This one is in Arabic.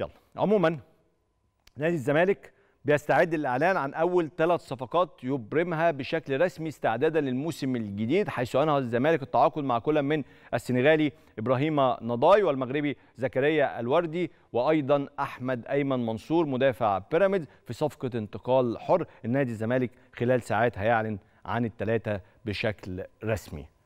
يلا عموما نادي الزمالك بيستعد للاعلان عن اول ثلاث صفقات يبرمها بشكل رسمي استعدادا للموسم الجديد حيث انهى الزمالك التعاقد مع كل من السنغالي ابراهيم نضاي والمغربي زكريا الوردي وايضا احمد ايمن منصور مدافع بيراميدز في صفقه انتقال حر النادي الزمالك خلال ساعات هيعلن عن الثلاثه بشكل رسمي